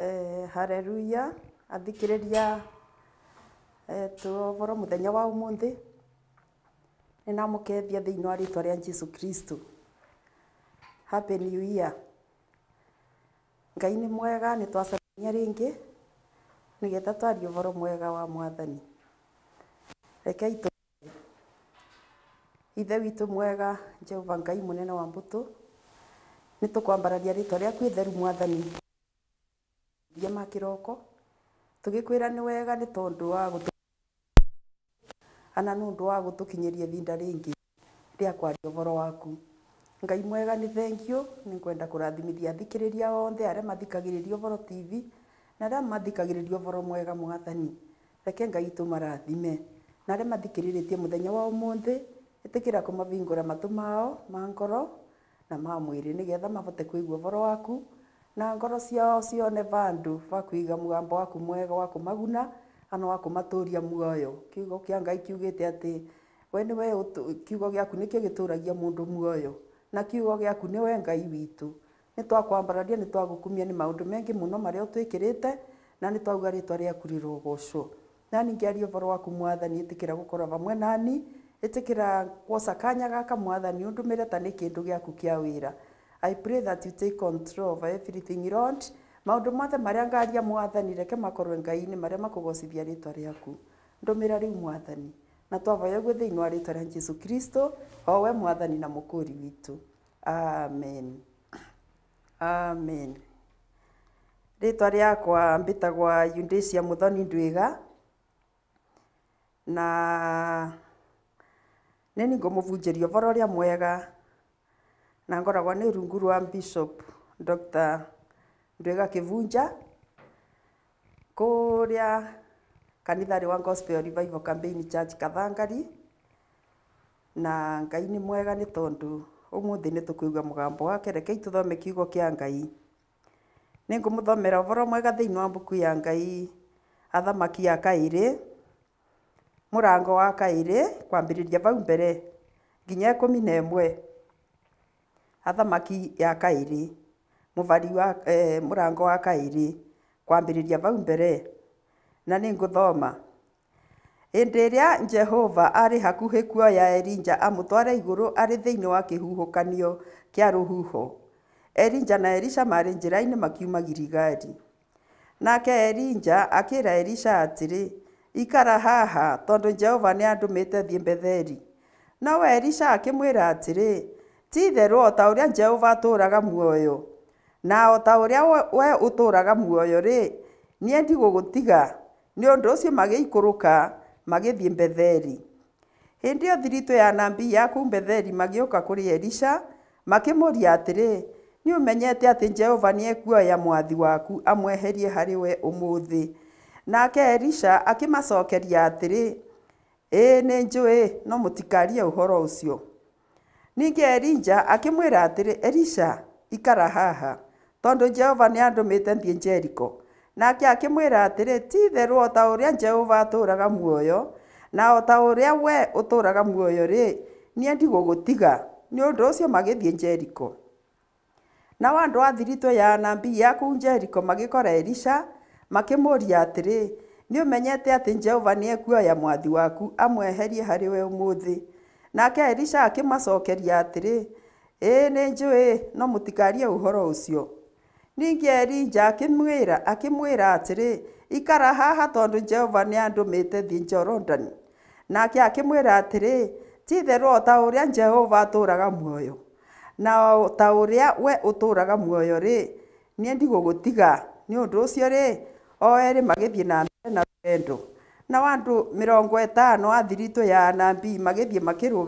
Eh, haleluya athikiriria eh, tuvoro muthenya wa umuthi ninamukethia thiini wa ritwa ria jesu kristo happy new year ngai nä mwega nä twacemania rĩngĩ nĩgetha twarie ũhoro mwega wa mwathani rekei tå ithe witũ mwega jehova ngai mũnene wa mbũtũ nĩ tũkwambararia rĩtwa rĩaku itheru mwathani nginya ma kiroko tugikwira ni wega ni tondu wa gutu ana ni undu wa gutukinyiria thinda ringi ria kwaria uhoro waku ngai mwega ni thengio ni nkwenda kurathimithia athikiriria othe aria mathikagiriria uhoro tv na aria mathikagiriria uhoro mwega mwathani reke ngai tu na aria mathikiriritie muthenya wa umuthi itikira kumavingura matu mao na ma mwiri nigetha mabote kuigua uhoro waku na ngoro ciao cione vandu va kuiga mugambo waku mwega wa kumaguna kana wa kumaturia muoyo kiugo kia ngai kiugite ati we ni we kiugo giaku nikio gituragia mundu muoyo na kiugo giaku we ngai witu ni twakwambararia nä twagåkumia nä maå ndå mengä må no marä a na ni twauga rä twa rä aku rä na ni aria å boro waku mwathani ä tä kä vamwe nani ä kwosa kä ra kwoca kanya gaka mwathani å ta ni kindu ndå gä aku I pray that you take control of everything Lord maundu mothe maria ngaria mwathani reke makorwe ngai-ini maria makugocithia ritwa riaku ndumira riu mwathani na twavoya guo thiini wa ritwa ria jesu kristo o we mwathani na mukuri witu amen amen ritwa riakwa mbitagwa yundicia muthoni ndwiga na nini ngumuvunjiria uvoro uria mwega na ngoragwo nä rungu rwa ndwäga kä vunja kå rä a kanitharä wa kathangari na ngai nä mwega nä tondå å må thä nä tå kwä gua må gambo wakerekei tå thome kiugo kä a ngai nä ngå må thomera å boro mwega thä inä wa mbå ku ya ngai athamaki ya kaä rä må rango wa kaä rä kwambä rä ria bau mbere nginya ä kå mi na ä mwe athamaki ya kairi muvari wa eh, murango wa kairi kwambiriria vau mbere na nä ngåthoma ĩndĩ ĩrĩa jehova arĩ hakuhĩ kuoya elija amutware iguru ari thĩinĩ wa kihuhukanio kĩa ruhuho erinja na elisha marĩ njĩra-inĩ makiuma girigari nake elija akira elisha atiri ikara haha tondũ jehova nĩ andũmĩte thiĩ betheli no elisha akimwira atiri ti itherũ o ta a Jehova atå raga muoyo, na o ta a we å tå raga muoyo rä nä gå gå tiga å å ndå cio magä ikå rå ka magä thiä mbetheri hä ndä ä yo thiritå ya mbetheri magä å ka kå rä kũu makä må ria atä rä nä å menyete atä Jehova nä ekuoya mwathi waku amweherie harä we å må thä Nake akä macokeria Elisha akĩmacookeria ä nä njå ä no må tikarie å horo å cio Ningĩ Elija akĩmwĩra atĩrĩ, Elisha, ikara haha, tondũ Jehova nĩ andũmĩte thiĩ Jeriko. Nake akĩmwĩra atĩrĩ, ti-itherũ o ta ũrĩa Jehova atũũraga muoyo, na o ta ũrĩa wee ũtũũraga muoyo-rĩ, niĩ ndigũgũtiga. Nĩ ũndũ ũcio magĩthiĩ Jeriko. Nao andũ a thiritũ ya anabii a kũu Jeriko magĩkora Elisha, makĩmũũria atĩrĩ, nĩũmenyete atĩ Jehova ekuoya mwathi waku amweherie harĩ we ũmũthĩ nake elisha akĩmacokeria atĩrĩ ĩĩ nĩ njũĩ no mũtikarie ũhoro ũcio ningĩ elija akĩmwĩra akĩmwĩra atĩrĩ ikara haha tondũ jehova nĩ andũmĩte thiĩ jorodani nake akĩmwĩra atĩrĩ ti-itherũ o ta ũrĩa jehova atũũraga muoyo na o ta ũrĩa we ũtũũraga muoyo-rĩ niĩ ndigũgũtiga nĩ ũndũ ũcio-rĩ o erĩ magĩthiĩ na mbere na rũgendo na wandu mä rongo ätano a ya nambi magä thiä makä rå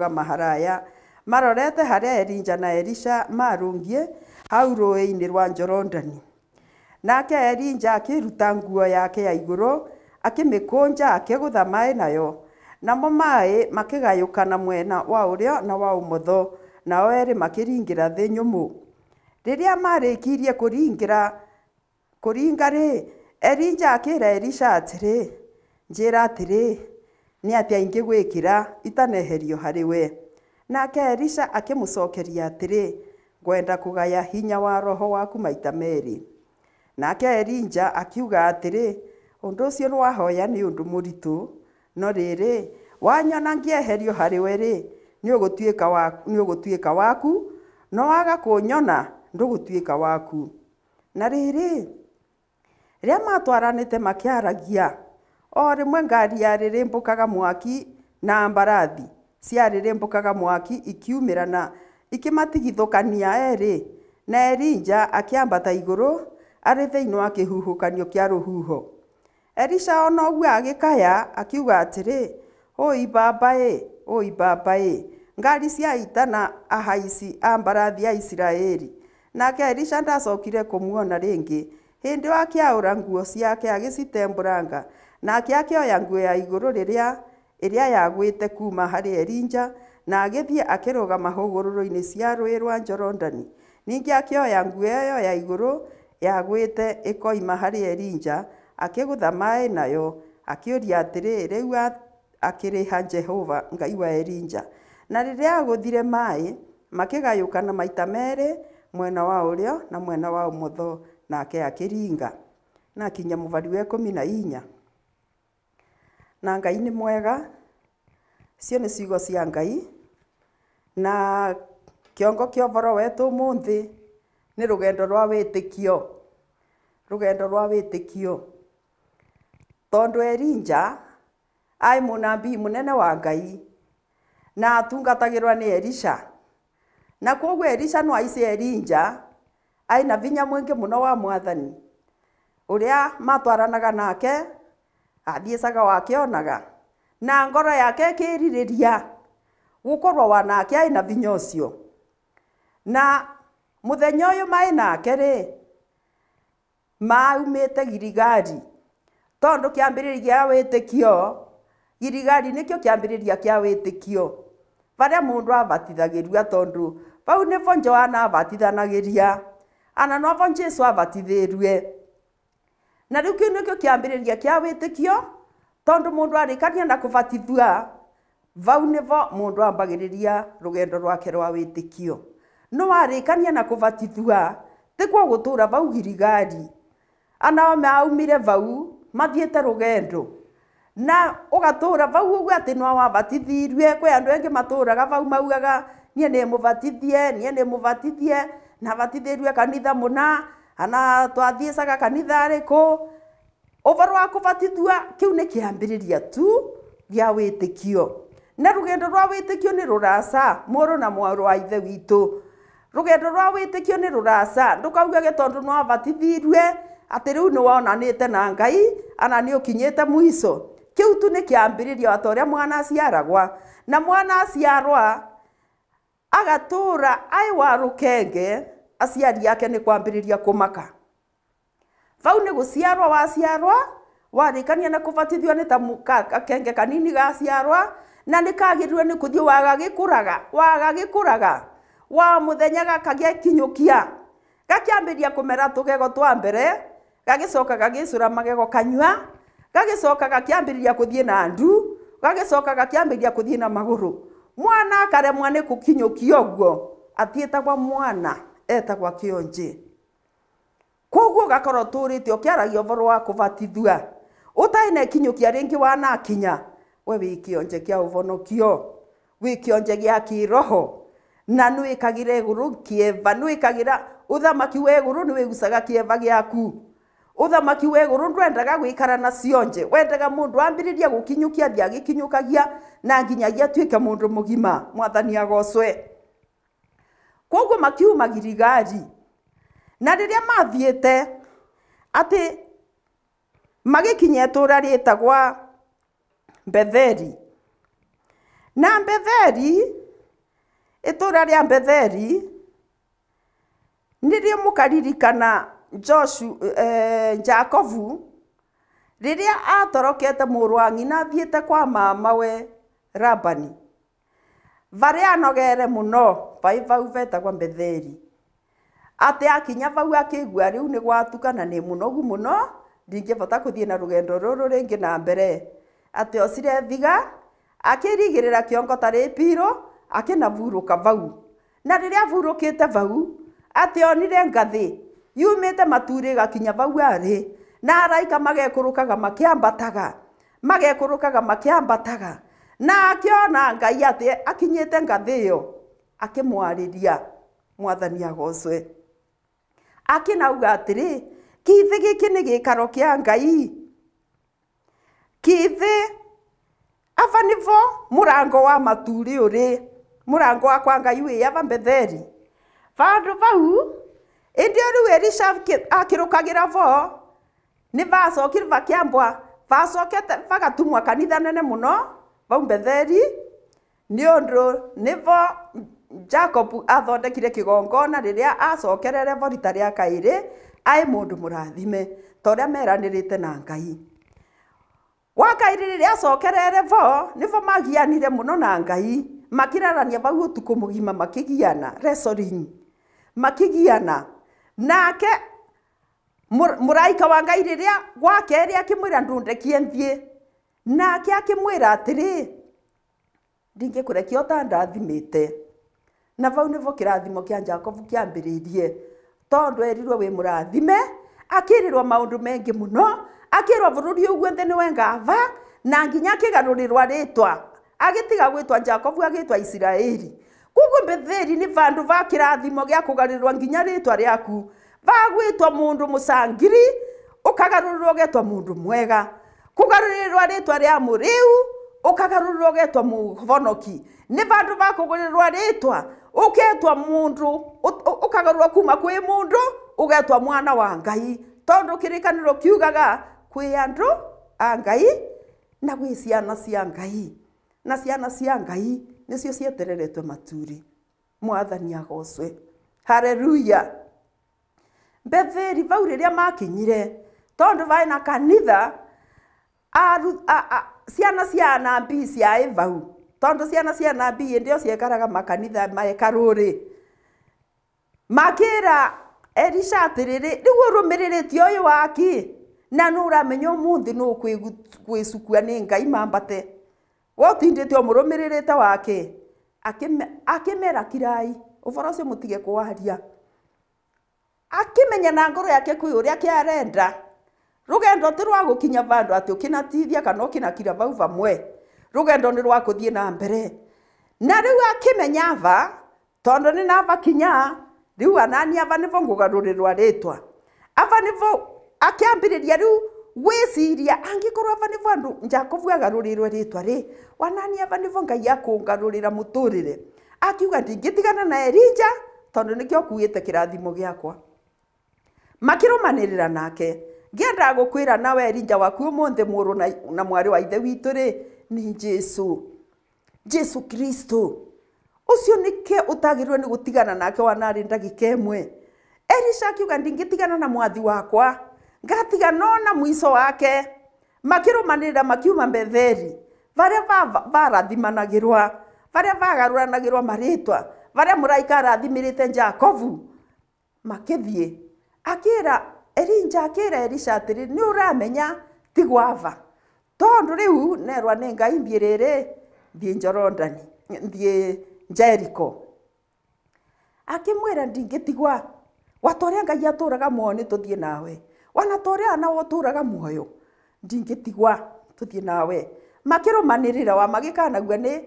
marorete harä a na erisha marå hau rå rwa njorondani nake erinja akä ruta nguo yake ya igå rå akä mä akä gå tha maä nayo namo maä makä gayå kana mwena wa å rä o na wa å motho nao erä makä ringä ra thä nyå rä rä a marä kirie kå ringä ra kå ringa rä akä ra atä rä njĩra atĩrĩ nĩ atĩa ingĩgwĩkĩra itaneherio harĩ we nake elisha akĩmũcokeria atĩrĩ ngwenda kugaya hinya wa roho waku maita merĩ nake elija akiuga atĩrĩ undu ucio ni wahoya ni undu muritu no rĩrĩ wanyona ngĩeherio harĩwe rĩ ni ugutuika waku no waga kũnyona ndũgũtuĩka waku na rĩrĩ rĩrĩa matwaranĩte makĩaragia o rĩmwe ngari kaga mwaki na mbarathi kaga mwaki ra na kania erä na Elija akĩambata igũrũ arĩ thĩinĩ wa kĩhuhũkanio kĩa rũhuho. Elisha ona ũguo agĩkaya akiuga atĩrĩ, ũi baba ĩ, ũi baba ĩ, ngari cia ita ambarathi ahaici a mbarathi a Isiraeli. Nake Elisha ndacokire kũmuona rĩngĩ, hĩndĩ wa ra nguo ciake agĩcitembũranga nake akĩoya nguo ya igũrũ rĩrĩa ĩrĩa yagwĩte kuuma harĩ erinja na agĩthiĩ akĩrũgama hũgũrũrũ-inĩ cia rũũĩ rwa Jorodani. Ningĩ akĩoya nguo ĩyo ya igũrũ yagwĩte ĩkoima harĩ Elija, akĩgũtha maaĩ nayo, akĩũria atĩrĩ, rĩu akĩrĩ ha Jehova, Ngai wa Elija? Na rĩrĩa agũthire maaĩ, makĩgayũkana maita merĩ, mwena wa ũrĩo na mwena wa ũmotho, nake akĩringa. Na kinya mũbari wa ikũmi na inya na ngai nä mwega cio nä cigo cia ngai na kä ongo kä a boro wetå må thä nä rå gendo rwa wä tä kio rå gendo rwa wä tä kio tondå erinja aä må na mbii må nene wa ngai na atungatagä rwa nä erisa na koguo erisa noaice erinja aä na binya måingä må no wa mwathani å rä a matwaranaga nake athiä caga wakä onaga na ngoro yake ä kä rirä ria gå korwo wanake aä na binya å cio na må thenya å yå maä nake-rä maumä te girigari tondå kä ambä rä ria ga wä tä kio girigari nä kä o kä ambä rä ria kä a wä tä kio barä a må ndå abatithagä rua tondå bau nä bonjowa nabatithanagä ria ana nobo jesu abatithä rue na rä u kä u nä kä o kä ambä rä ria kä a wä tä kio tondå må ndå arä kania na kå batithua vau nä vo må ndå ambagä rä ria rå gendo rwake rwa wä tä kio no warä kania na kå batithua tä kwo gå tå ra vau girigari anao maaumire vau mathiä te rå gendo na å gatå ra vau å guo atä no wabatithirue kwä andå engä matå raga vau maugaga niä nä må batithie niä nä må batithie nabatithä rue kanitha må na ana twathiicaga kå ku uvaro wa kä ambä rä ria tu wä tä kio na rå gendo rwa kio witikio ni ruraca muru na mwaru wa ithe rå gendo rwa wä tä witikio ni ruraca ndukaugage tondu atä rä u nä ni te na ngai ana ni ukinyite mwiso kiu tu ni kiambiriria ota uria mwana aciaragwa na mwana aciarwa ra ai wa kenge aciari yake nä kwambä kumaka vau nä gå ciarwa waciarwa warikania na kå batithio nä ta kanini gaciarwa na nä kagä nä kå thiä wagagä kå raga wagagä kå raga wa må thenya gakagä kinyå kia gakäambä ria kå mera tå gego twa mbere gagä coka gagä cå ra magego kanyua gagä coka gakäambä ria kå thiä na ndu gagä coka gakäambä ria kå thiä na magå rå mwana akaremwa nä kå kinyå kia å guo atiä tagwa mwana etagwa kionje koguo gakorwo turite ukiaragia uboro wa kubatithua utaine kinyukia ringi wanakinya we wi kionje kia uvonokio wi kionje gia roho na nwikagira iguru kieva nwikagira uthamaki wa iguru niwigucaga aku giaku uthamaki wa iguru ndwendaga gwikara na cionje wendaga mundu ambiririe gukinyukia thi kagia na nginyagia tuike mundu mugima mwathani agocwe koguo makiuma girigari na riria mathiete ati magikinya itura ritagwa betheri na betheri itura ria betheri nirio mukaririkana joshu eh, jakobu riria atorokete muru wa ng'ina athiete kwa mamawe rabani varä anogere må no vai vau vetagwo mbetheri atä akinya vau akäigua rä u nä gwatukana nä må muno må no ndingä na rå gendo rå na mbere ate osire thiga akä rigä rä ra kä ongo tarä pirå ka vau na rä rä a kä te vau ate onire ngathä yumä te maturä gakinya vau arä na araika magekå rå kaga makä rå kaga makä ambataga na akä ona ngai atä akinyä te ngathä ä yo akä mwarä ria mwathani agoce akä nauga atä rä kiithä gä kä nä gä karwo kä a ngai kithä aba nä o må rango wa maturä å rä må rango wakwa ngai wä aba mbetheri bandå bau ändä å rä u erica akä rå kagä ra o nä bacokire bakä ambwa bacokete bagatumwa kanitha nene må no vau mbetheri nä å ndå nä vo jacob athondekire kä gongona rä rä a acokerere vo rita rä a kairä aä må ndå må rathime ta rä a meranä rä te na ngai wakairä rä rä acokerere vo nä vo magianire må no na ngai makirarania vau å tukå må gima makä giana makä giana nake må raika wa ngai rä rä a gwake akä mwä ra nake akimwira atirä ndingä kå rekia å tandathimä te na vau nä vo kä rathimo kä a jakobu kä ambä rä rie tondå erirwo wä må rathime akä rä rwo maå ndå mengä må no akä rwo bå rå ri å guothe nä wengava na nginya akä garå rä rwa rä twa agä tiga gwä twa jakobu agä twa isiraeli koguo betheli nä vandå va kä rathimo gä a kå garä rwo nginya rä twa rä aku vagwä two må ndå må cangiri å kagarå rä rwo å getwa må ndå mwega kugarurirwa ritwa ria muriu ukagarurirwo getwa muhonoki ni vandu vakugurirwa ritwa uketwa mundu ukagarurwa kuma kwi mundu ugetwa mwana wa ngai tondu kirikaniro kiugaga kwi andu a ngai na gwä ciana cia ngai na ciana cia ngai nicio cietereretwe maturi mwathani agocwe haleluya mbetheri vau riria makinyire tondu vai na kanitha ciana cia nabii cia evau tondu ciana cia nabii ndio ciekaraga makanitha maekaruri makira elisha atiriri riu urumiriririte uyu waki na nu uramenya umuthi nu kwicukua ni ngai mambate wotindite umurumiririte waki akimera kirai uvoro ucio mutige kwaria akimenya na ngoro yake kwi uria kiarenda rugendo ti rwa gukinya vandu ati ukinatithia kana ukinakira vau vamwe rugendo ni rwa kuthie na mbere na riu akimenya va tondu ni nava kinya riu anani ava nivo ngugarurirwa ritwa ava nivo akiambiriria riu gwiciria angikorwo ava nivo andu njakovu agarurirwe ritwa ri wanani ava nivo ngai akungarurira muturire akiuga ndingitigana na elija tondu nikio kuite kirathimo giakwa makirumanirira nake ngiendaga gå kwä ra nawe erinja waku å må thä må rå na mwarä wa ithe witå rä nä jesu jesu kristo å cio nä ke å tagä rwo nä gå tigana nake wanarä ndagä ka ä mwe elisha uga ndingä tigana na mwathi wakwa ngatigana na mwico wake makä rå manä rä ra makiuma mbetheri varä a varathimanagä rwa varä a vagarå rwa marä twa varä a må raika arathimä rä te jakobu makä thiä akä ra elija akira elisha atiri ni uramenya ti gwava tondu riu nerwa ni ngai mbiriri thii njorodani thii jeriko akimwira ndingitigwa watoria ngai aturaga muoyo ni tuthii nawe wana toria nawo turaga muoyo ndingitigwa tuthii nawe makirumanirira wa magikanagua ni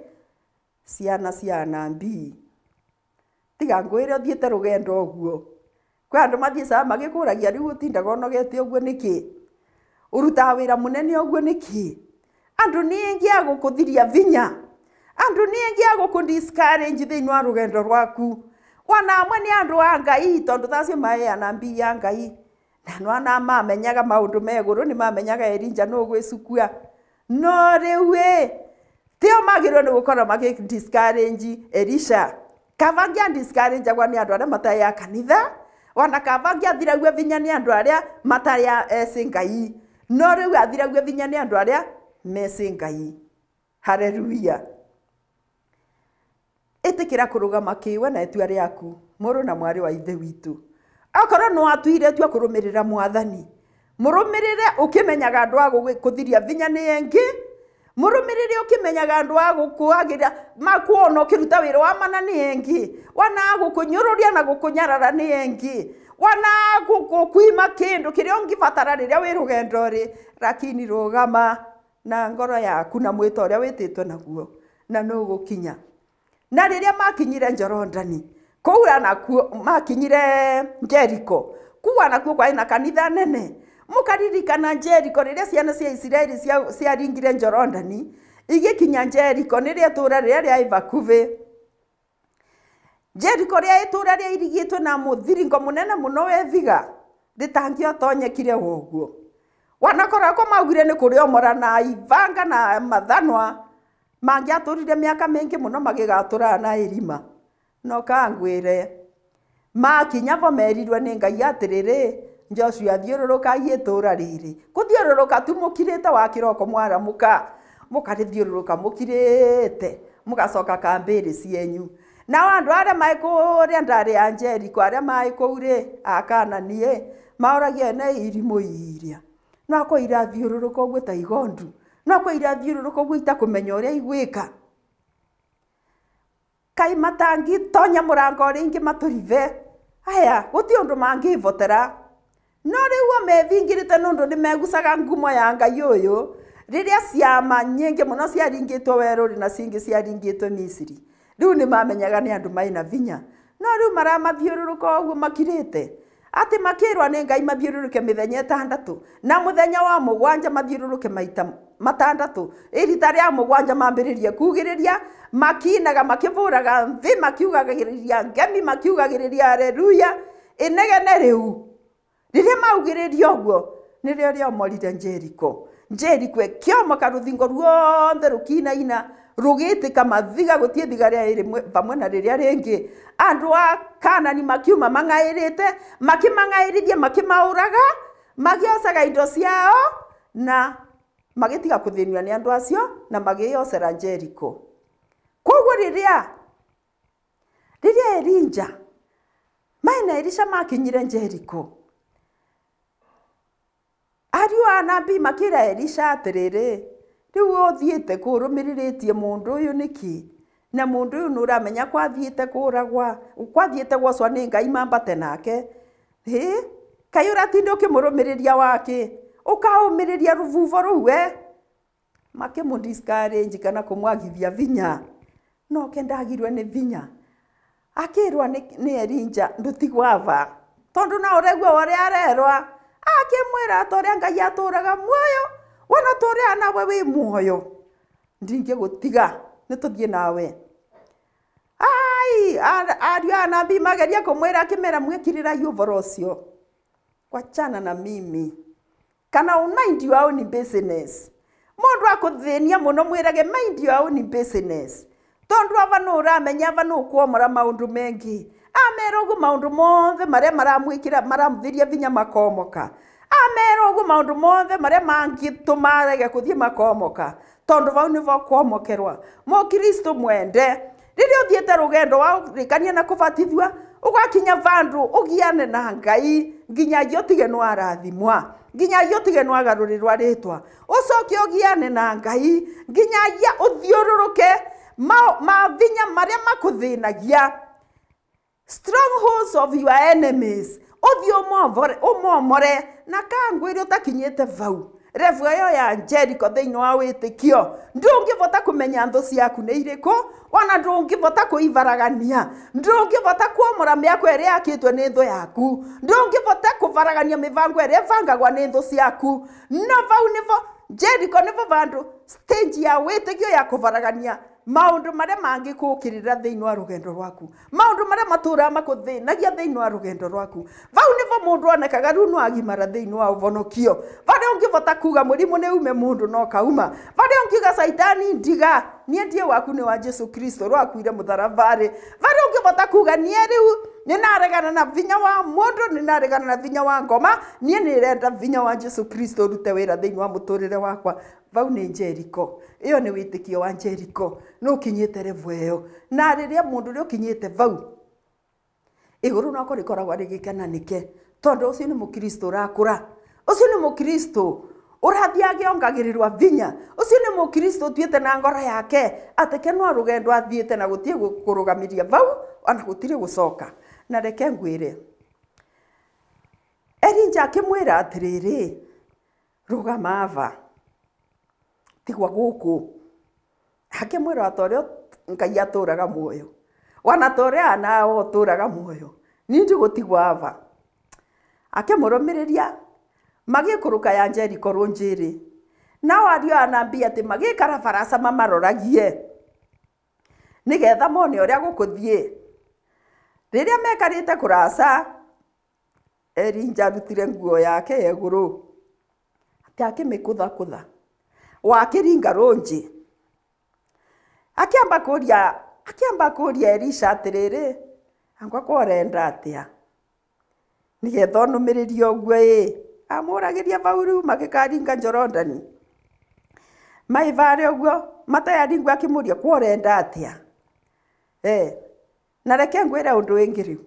ciana cia nabii tiga ngwire uthiite rugendo guo kwä andå mathiicaga magä kå ragia rä u å tindaga ånogete å guo nä kä å rutaga wä ra må nene å guo nä kä andå nä ngä agå kå thiria vinya andå nä ngä agå kå thä inä wa rå gendo rwaku wana amwe nä andå a ngai tondå tacio maeana mbii ya ngai na nwana mamenyaga maå ndå megå rå nä mamenyaga erinja no gwä cukua no rä u ä tio magä rwo nä gå korwo magä elisha kabangia agwa nä andå arä a mataya kanitha wana kabangä athiragua binya nä andå arä a mataa e, eci ngai no rä u athiragua inya nä andå arä a meci ngai harera ä tä kä ra kå rå gamakä we na ätua rä aku må rå na mwarä wa ithe witå okorwo nä atuiretua kå rå mä rä ra mwathani må rå mä rä re å kä menyaga andå wa kå thiria binya nä engä murumiriri ukimenyaga andu agukuagira makuona ukiruta wira wa mana ni engi wana agukunyururia na gukunyarara ni engi wana gukuima kindu kiria ungibatara riria wi rugendo ri lakini rugama na ngoro yaku na mwita uria witetwe naguo na nugukinya na riria makinyire njorondani kuu ranakuo makinyire njeriko kuu anakuo kwaina kanitha nene mukaririkana jeriko riria ciana cia isiraeli ciaringire njorondani igikinya jeriko nirio itura riria riai vakuvi jeriko ria itura ria irigietwe na muthiringo munene muno wethiga ritangiotoonyekire woguo wanakoragwo maugire ni kuriomora na ivanga na mathanwa mangiaturire miaka mingi muno magigaturana na irima no kangwire makinya vo merirwe ni ngai atiriri njoshua athiũrũrũka gĩ itũũra rĩrĩ gũthiũrũrũka tu mũkirĩte wa kĩroko mwaramũka mũkarĩthiũrũrũka mũkirĩte mũgacoka cienyu nao andũ arĩa maĩ kũrĩa ya Jeriko arĩa maĩ kũu rĩ akanani ĩ maũragia iria no kwa irathiũrũrũka ta igondu no kwa irathiũrũrũka ũguo itakũmenya ũrĩa igwĩka kaĩ matangĩtonya mũrango ũrĩa ingĩmatũrive aya gũtirĩ ũndũ mangĩvotera no rä u mevingä rä te nå ndå nä megucaga ngumo ya ngai å yå rä rä a ciama nyingä må no ciaringä two werå rä na cingä ciaringä two misiri rä u nä mamenyaga nä andå na vinya no rä u maramathiå rå rå ka å guo makirä te atä makä rwa nä ngai mathiå rå rå ke mä thenya ätandatå na må thenya wa må gwanja mathiå rå rå ke maita matandatå irita rä a må gwanja mambä rä ria kugä rä ria makinaga makä bå raga nthä makiugagä rä ria ngemi makiugagä rä ria areluya ä negene rä u rĩrĩa maugĩrĩria ũguo nĩrĩo rĩomorire njeriko njeriko ĩkĩomoka rũthingo ruothe rũkinaina ka mathiga gũtiĩ thiga rĩrĩa pamwe na rĩrĩa rĩngĩ andũ a kanani makiuma maå raga magä magĩocaga indo ciao na thä kũthĩnio nä andå acio na magĩyocera njeriko koguo rĩrĩa rĩrĩa erinja maĩ na erisha makinyire njeriko ariũ a nabii makĩra Elisha atĩrĩrĩ rĩu ũthiĩte kũ ũrũmĩrĩrĩtie mũndũ ũyũ nĩkĩ na mũndũ ũyũ nĩ ũramenya kwathiĩte kũragwa kwathiĩte gwocwa nĩ ngai mambate nake hĩ kaĩ ũratinda ũkĩmũrũmĩrĩria wakĩ ũkaũmĩrĩria rũvuvo rũu we makĩmũdiscourage kana kũmwagithia vinya noke ndagirwe nĩ vinya akĩrwa nĩ Elija ndũtigwava tondũ no ũregua ũrĩa arerwa akimwira atoria ngai aturaga muoyo wona turia nawe wi muoyo ndingigutiga nituthie nawe ai ariũ a nabii mageria kũmwĩra akĩmera mwĩkĩrĩrai ũboro ũcio wachana na mimi kana u mind your own business mundu akũthĩnia mũno mwĩrage mind your own business tondũ aba nũ ũramenya aba nũ ũkwomora maũndũ mengĩ amera ugu maundu mothe maria maramwikira maramuthiria vinya makomoka amera ugu maundu mothe maria mangituma kuthie makomoka tondu vau nivo kwomokerwa mukristo mwende riria uthiete rugendo warikania na kubatithua ugakinya vandu ugiane na ngai nginyagia utige nwarathimwa nginyagia utige nwagarurirwa ritwa ucoke ugiane na ngai nginyagia uthiururuke mavinya maria makuthinagia strongholds of your enemies uthio umomore na kangwire utakinyite vau revu iyo ya jeriko thiini wa witikio ndungivota kumenya nthu ciaku ni iriku ona ndungivota kuivaragania ndungivota kuomora miako iria yakitwe ni nthu yaku ndungivota kuvaragania mivango iria ivangagwa ni nthu ciaku no vau nivo jeriko nivo vandu stage ya witikio ya maundu maria mangikukirira thiini wa rugendo rwaku maundu maria matura makuthinagia thiini wa rugendo rwaku vau nivo mundu onekaga riu nwagimara thiini wa uvonokio varia ungivota kuga murimu ni ume mundu no kauma varia ungiuga saitani ndiga nie ndie waku ni wa jesu kristo rwakuire mutharavare varia ungivota kuga nie riu ninaregana na vinya wa mundu ninaregana na vinya wa ngoma nie nirenda vinya wa jesu kristo rute wira thiini wa muturire wakwa vau ni njeriko iyo ni nä wä wa njeriko no å revu ä na rä rä a må ndå vau iguru na nako rä koragwo rä gä kenanä ke tondå å cio nä må kristo å rakå ra å cio nä vinya å ni nä må na ngoro yake atä ke no rå gendo athiä te na gå tiä kå rå vau ona gå tirä na reke ngwä re erinja akä atiriri ra atä rä rä tigwa guku akimwira torio ngai aturaga muoyo wana toria tå raga muoyo nindi gutigwa ava akimurumiriria magikuruka ya Jeriko runjiri nao ario anaambia ati magikara baraca mamaroragie getha mone rä gukuthie riria mekarite kå Erinja arutire nguo yake eguru ati akimikutha kutha wa kiringa runji akiamba kuria akiamba kuria elisha atiriri angwa kworenda atia nigetha onumiririe uguo ii amuragiria vau riu magikaringa njorondani maivare uguo matayaringu akimuria kworenda atia eh na reke ngwire undu wingi riu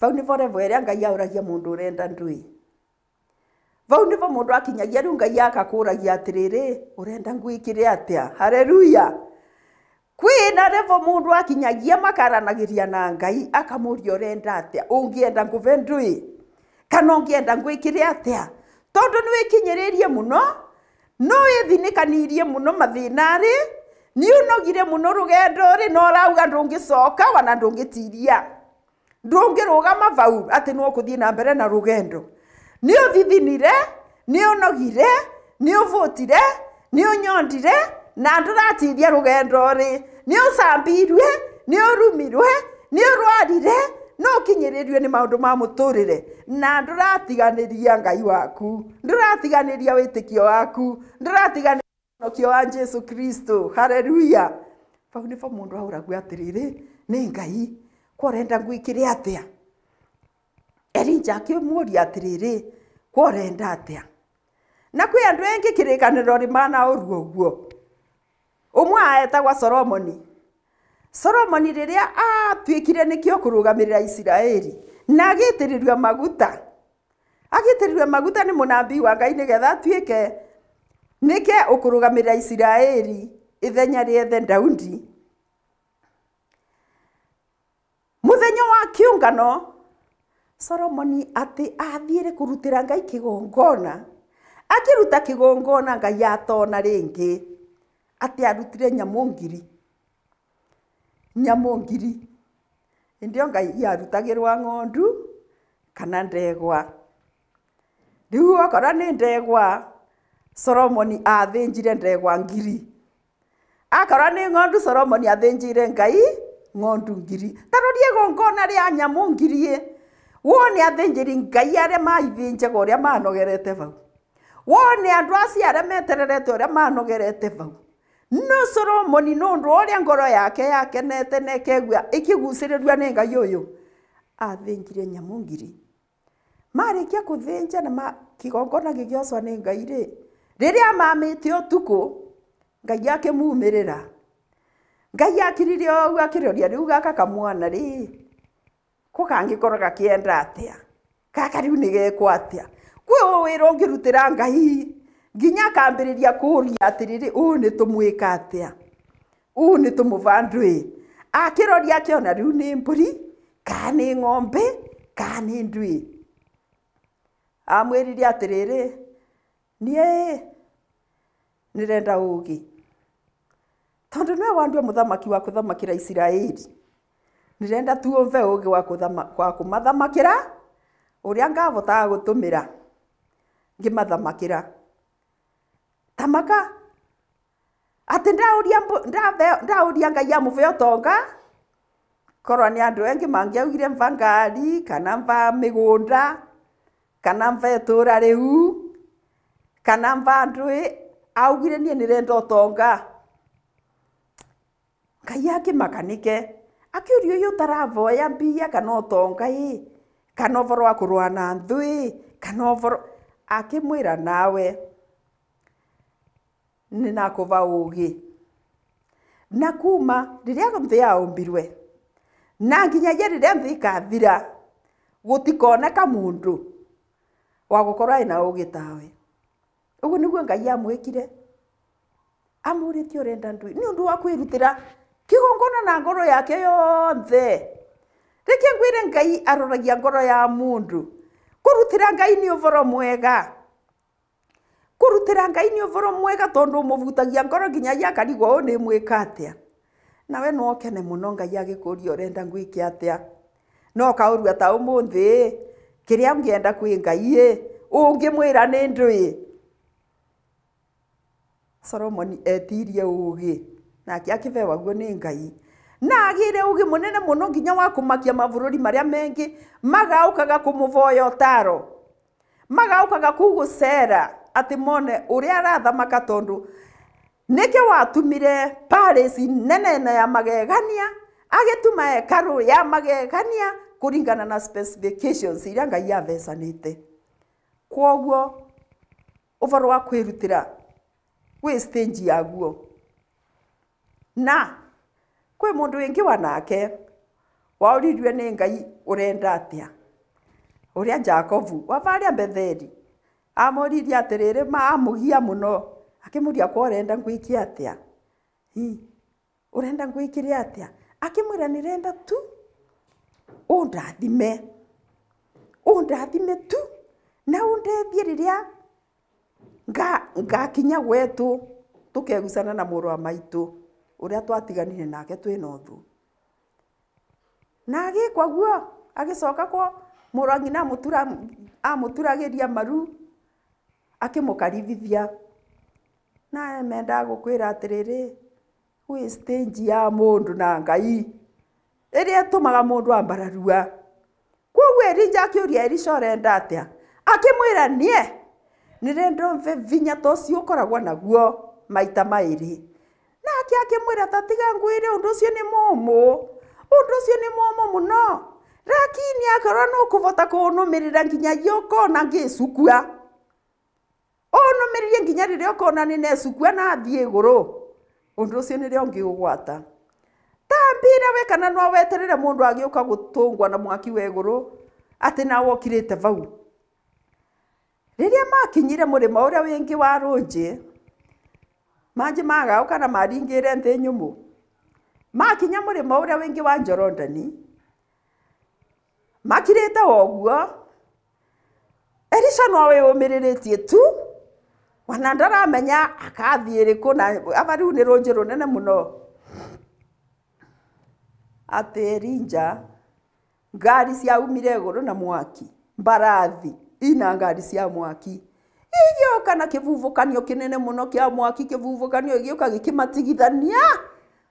vau nivo revo iria ngai auragia mundu urenda ndui vau nivo mundu akinyagia riu ngai akakuragia atiriri urenda ngwikire atia haleluya kwina nivo mundu akinyagia makaranagiria na ngai akamuria urenda atia ungienda nguve ndui kana ungienda ngwikire atia tondu niwikinyiririe muno no withinikanirie muno mathinari ni unogire muno rugendo-ri no rauga ndungicoka wana ndungitiria ndungirugama vau ati no ukuthii na mbere na rugendo nä å thithinire nä å nogire nä å bå tire nä å nyondire na ndå ratithia rå gendo rä nä å cambirue nä å rumirwe nä å rwarire no å kinyä rä rie nä maå ndå ma må tå rä re na ndå ratiganä ria ngai waku ndå ratiganä ria wä tä kio waku ndå ratiganä nokio wa jesu kristo haleluya vau nä vo må ndå aå ragua atä rä rä nä ngai kworenda ngwä kä re atä a rijakä må ri atä rä rä kworendaatä a na kwä andå ängä kä rä kanä ro rä manaå ruo å guo å mwe aetagwa solomoni soomoni rä rä a atuä kire nä kä å kå rå gamä rä ra iciraäri na agä tä rä rua maguta agä tä rä rua maguta nä må nambii wa ngai nä getha atuä ke nä ke å kå rå gamä rä ra iciraäri ä thenya rä ethe daudi må thenya wa kä å ngano solomoni ati athiire kurutira ngai kigongona akiruta kigongona ngai atona ringi ati arutire nyamungiri nyamungiri ndio ngai yarutagirwa ngondu kana ndegwa riu akora ni ndegwa solomoni athinjire ndegwa ngiri akora ni ngondu solomoni athinjire ngai ngondu ngiri tarorie gongona ria nyamungirie wone athinjiri ngai aria maithinjaga uria manogerete vau wone andu acio aria metererete uria manogerete vau no solomoni nä å ndå å rä a ngoro yake yakenete na ĩkegua ĩkĩgucä rä ria nä ngai å yå athĩnjire nyamå ngiri marä kia kå na kĩgongona gĩgĩocwa nä ngai rä rĩrĩa mamä te å tukå ngai akä mumä rä ra ngai akirire å guo akä roria rä u gaka kamwana rä åkangä koraga kä enda atä a kakarä u nä gekwatä a kwå wä ra ngä rutä ra ngai nginya kambä rä ria kåria atä rä rä å å nä tå mwä ka atä a å å nä tå må ba ndä akä rori akä ona räu nä mbå ri ka nä ngombe ka nä ndwä amwä rire atä rä rä ni nä renda å gä tondå näwe wandua må thamaki wa kå thamakä rarar nä renda tuå be å gä wa kå mathamakä ra å rä a ngabotaga gå tå mä ra ngä mathamakä ra tamaka atä ndaå ria ngai a må be å tonga korwo nä andå engä mangä augire bangari kana ba mä gå nda kana ba ä tå ra rä u kana ba ndåä augire niä nä renda å tonga ngai angä makanä ke akä å å yå taravoya mbia kana utonga i kana uvoro wa kurwa na nthu i kana mwä ra nawe nä nakå ba å gä na kuma rä rä a thä nthi mbirwe na nginyagia a nthi ikathira gå tikoneka gutikoneka mundu wa na å gä tawe å guo nä guo ngai amwä kire amå rä tie å renda urenda nä å ndå wa kwä rutä ra kigongona na ngoro yake yothe reke ngwire ngai aroragia ngoro ya mundu kurutira ngai ni uvoro mwega kurutira ngai ni uvoro mwega tondu muvutagia ngoro nginya ya karigwa uni mwika atia na we no kene muno ngai agikuria urenda ngwike atia no kauru ata umunthi kiria ngienda kwi ngai ungi mwira ni ndui Solomoni etirie ugi eh, nake akivewagwo nä ngai na agire ugi munene muno nginya wa kumakia mavururi maria mengi magaukaga kumuvoya utaro magaukaga kuu gucera ati mone uria arathamaka tondu niki watumire Paris nene na ya magegania agituma hekaru ya magegania kuringana na specifications iria ngai yathecanite kwoguo uvoro wa kwirutira wi stage yaguo na kwä må ndå wä ngä wanake waå ririe nä ngai å renda atä a å rä a jako wabarä a mbetheri amoririe atä rä rä mamå gia må no akä må ria kwa å renda ngwä kä atä a å renda ngwä kä rä atä a akä mwä ra nä renda tu å ndathime å ndathime tu na å ndethie rä rä a ngakinya gwetå tå kegucana na må rå a maitå uria twatiganire nake twi na thu na agä kwa guo agä coka kwo mårwangi namå turagä maru akä må karithithia na mendaga gå kwä ra atä rä rä wä stnji ya må ndå na ngai ä rä a tå maga må ndå ambararua koguo rinja akä å ria rica renda atä a akä mwä ranie nä rendo vinya ta å cio å koragwo naguo maita mairä nake akimwira tatiga nguire undu ucio ni momu undu ucio ni momu muno lakini akorwo no kuvota kunumirira nginya yokona ngicukua unumiririe nginya riria ukona ni necukua na thii guru undu ucio ni rio ngigugwata tambire we kana no weterere mundu agiuka gutungwa na mwaki we guru ati na wokirite vau riria makinyire murima uria wingi wa runji manji magauka na maringire nthi nyumu makinya murimo uria wingi wa Jorodani makirite woguo Elisha no weyumiriretie tu wana ndaramenya akathii riku na ava riu ni runji runene muno ati Erinja ngari ciaumire iguru na mwaki mbarathi ina ngari cia mwaki igioka na kivuvukanio kinene muno kia mwaki kivuvukanio igioka gikimatigithania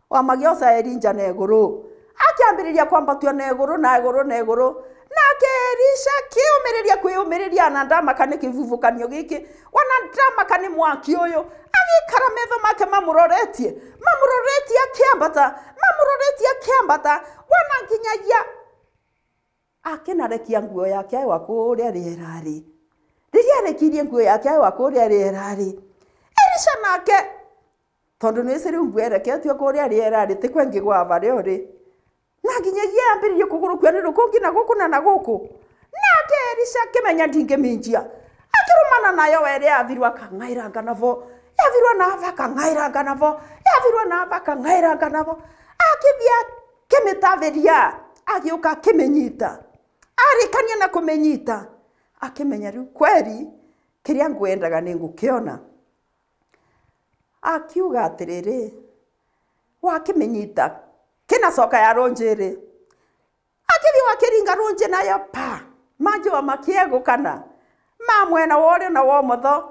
wa magioca erinja na guru akiambiriria kwambatua na guru na guru na guru na kerisha kiumiriria kwiumiriria na ndama kana kivuvukanio giki wana ndama kana mwaki uyu agikara metho make mamuroretie mamuroretie akiambata mamuroretie akiambata wana nginyagia akinarekia nguo yake wakuria rierari rĩgĩathĩkirie nguo yake wa kũrĩa rĩera-rĩ ĩrica nake tondũ nä cä rä u nguo ereketio kå rä a rä era rä tä kwengä gwaba rä o rä na nginyagia yambä rä rie kå gå rå kua nä rå na gå na na gå kå nake erica kä menya minjia akä mana nayo werä yathirwo akang'aä ranga nabo yathirwo nava akang'aä ranga nabo yathirwo nava akang'aä ranga nabo akä thiä akä mä tabä ria agä å ka akä mä nyita arä kania na kå mä akimenya riu kweri kiria ngwendaga ni ngukiona akiuga atiriri wakimenyita soka ya runjiri akithi wakiringa runji nayo pa majua kana ma mwena wa urio na wa erisha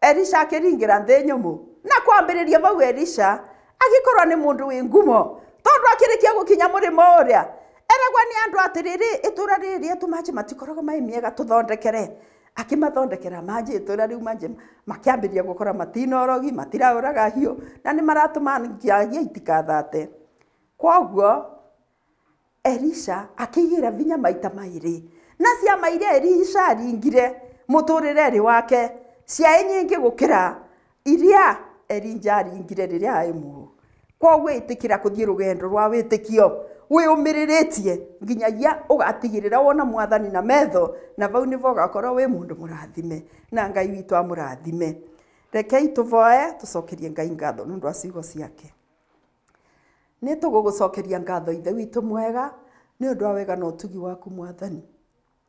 elisha akiringira nthi nyumu na kwambiriria vau erisha agikorwo ni mundu wi ngumo tondu akirikia gukinya murimo uria eragwa nä andå atärärä itå ra rä rä tå matikoragwo maä miega tå thondekere akimathondekera maji itura riu maji makiambiria gukora matinorogi matirauraga hiu na ni maratuma ngiagia itikathate kwoguo Elisha akigira vinya maita mairi na ciama iria Elisha aringire muturire wake ciai nyingi gukira iria Elija aringire riria ai muo kwoguo itikira kuthii rugendo rwa witikio nginya ya ugatigirira wona mwathani na metho na vau nivo ugakorwo wi mundu murathime na ngai witu amurathime rekei tuvoe tucokerie ngai ngatho nundu wa ciake nä tå gå ngatho ithe witu mwega ni undu ndå wa wega na å tugi waku mwathani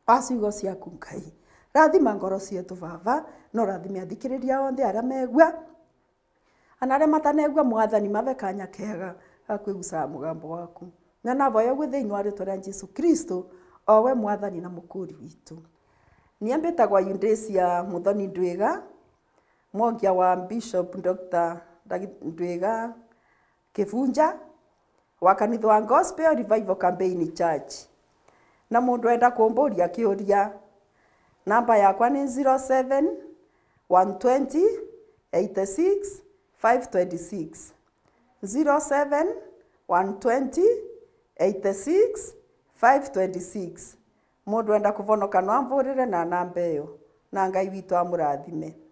wa ciaku ngai rathima ngoro cietå baba no rathime athikä rä ria othe arä a megua ana arä matanegua mwathani mave kanya kega gakwä gucaga waku nganavoya gwä thä inä wa rä twa rä a jesu kristo owe mwathani na må kå ri witå niä mbä tagwa yundäcia må thoni ndwäga wa bishop dr ndwäga kä wa kanitha wa gospel revival campaign church na må ndå enda kå mbå ria kä å ria namba yakwa nä 07 120 526 07 120 86 526 mundu enda kuvonoka no amvurire na namba iyo na ngai witu amurathime